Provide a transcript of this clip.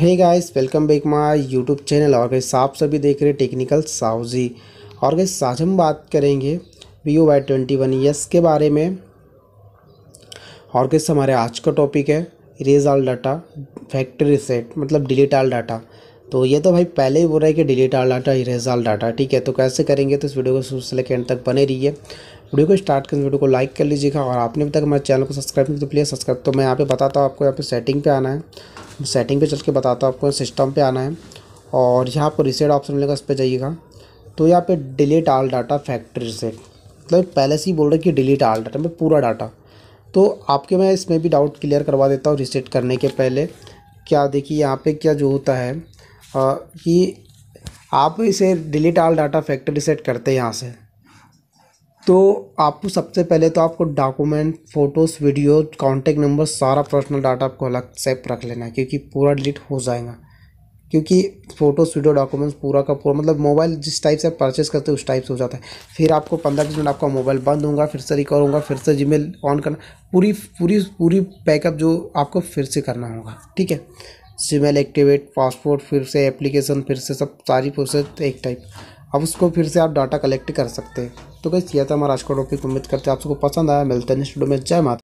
hey guys welcome back my YouTube channel और guys आप सभी देख रहे टेक्निकल साउजी और गैस आज हम बात करेंगे Vivo Y twenty one S के बारे में और गैस हमारे आज का टॉपिक है erase all data factory set मतलब डिलीट आल डाटा तो ये तो भाई पहले ही बोल रहा है कि delete all data erase all data ठीक है तो कैसे करेंगे तो इस वीडियो को शुरू से लेकर एंड तक बने रहिए वीडियो को स्टार्ट करें वीडियो को लाइक कर लीजिएगा और आपने अभी तक हमारे चैनल को सब्सक्राइब नहीं तो प्लीज़ सब्सक्राइब तो मैं यहाँ पे बताता हूँ आपको यहाँ पे सेटिंग पे आना है सेटिंग पे चल के बताता हूँ आपको सिस्टम पे आना है और यहाँ आपको रिसेट ऑप्शन मिलेगा उस पर जाइएगा तो यहाँ पे delete all data factory reset मतलब पहले से ही बोल रहे कि डिलीट आल डाटा मैं पूरा डाटा तो आपके मैं इसमें भी डाउट क्लियर करवा देता हूँ रिसेट करने के पहले क्या देखिए यहाँ पर क्या जो होता है कि आप इसे delete all data factory reset करते हैं यहाँ से तो आपको सबसे पहले तो आपको document photos video contact number सारा पर्सनल डाटा आपको अलग सेप रख लेना है क्योंकि पूरा डिलीट हो जाएगा क्योंकि फ़ोटोज़ वीडियो डॉक्यूमेंट्स पूरा का पूरा मतलब मोबाइल जिस टाइप से आप परचेस करते हो उस टाइप से हो जाता है फिर आपको पंद्रह बीस मिनट आपका मोबाइल बंद होगा फिर से रिकॉर्ड होगा फिर से जीमेल ऑन करना पूरी पूरी पूरी बैकअप जो आपको फिर से करना होगा ठीक है जीमेल एक्टिवेट पासपोर्ट फिर से एप्लीकेशन फिर से सब सारी प्रोसेस एक टाइप अब उसको फिर से आप डाटा कलेक्ट कर सकते हैं तो कैसे यह था हमारा आज का टॉपिक उम्मीद करते हैं आप सबको पसंद आया मिलते हैं नेक्स्ट वीडियो में जय माता